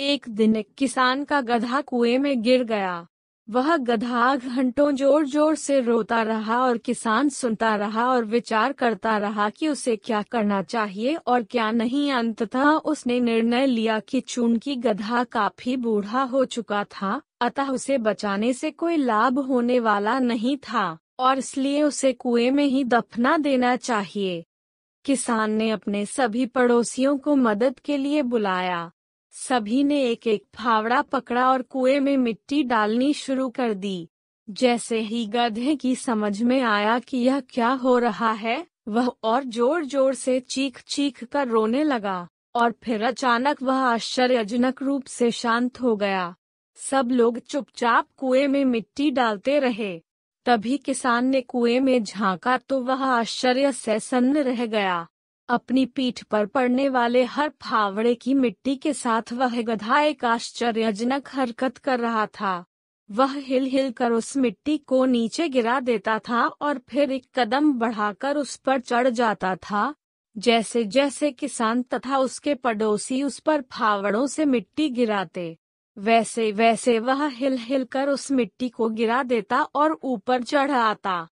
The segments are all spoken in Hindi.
एक दिन एक किसान का गधा कुएं में गिर गया वह गधा घंटों जोर जोर से रोता रहा और किसान सुनता रहा और विचार करता रहा कि उसे क्या करना चाहिए और क्या नहीं अंततः उसने निर्णय लिया कि की गधा काफी बूढ़ा हो चुका था अतः उसे बचाने से कोई लाभ होने वाला नहीं था और इसलिए उसे कुएं में ही दफना देना चाहिए किसान ने अपने सभी पड़ोसियों को मदद के लिए बुलाया सभी ने एक एक फावड़ा पकड़ा और कुएं में मिट्टी डालनी शुरू कर दी जैसे ही गधे की समझ में आया कि यह क्या हो रहा है वह और जोर जोर से चीख चीख कर रोने लगा और फिर अचानक वह आश्चर्यजनक रूप से शांत हो गया सब लोग चुपचाप कुएं में मिट्टी डालते रहे तभी किसान ने कुएं में झांका तो वह आश्चर्य से सन्न रह गया अपनी पीठ पर पड़ने वाले हर फावड़े की मिट्टी के साथ वह गधा एक आश्चर्यजनक हरकत कर रहा था वह हिल हिल कर उस मिट्टी को नीचे गिरा देता था और फिर एक कदम बढ़ाकर उस पर चढ़ जाता था जैसे जैसे किसान तथा उसके पड़ोसी उस पर फावड़ों से मिट्टी गिराते वैसे वैसे वह हिल हिल कर उस मिट्टी को गिरा देता और ऊपर चढ़ आता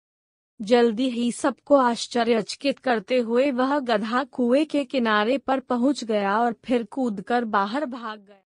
जल्दी ही सबको आश्चर्यचकित करते हुए वह गधा कुएं के किनारे पर पहुंच गया और फिर कूदकर बाहर भाग गया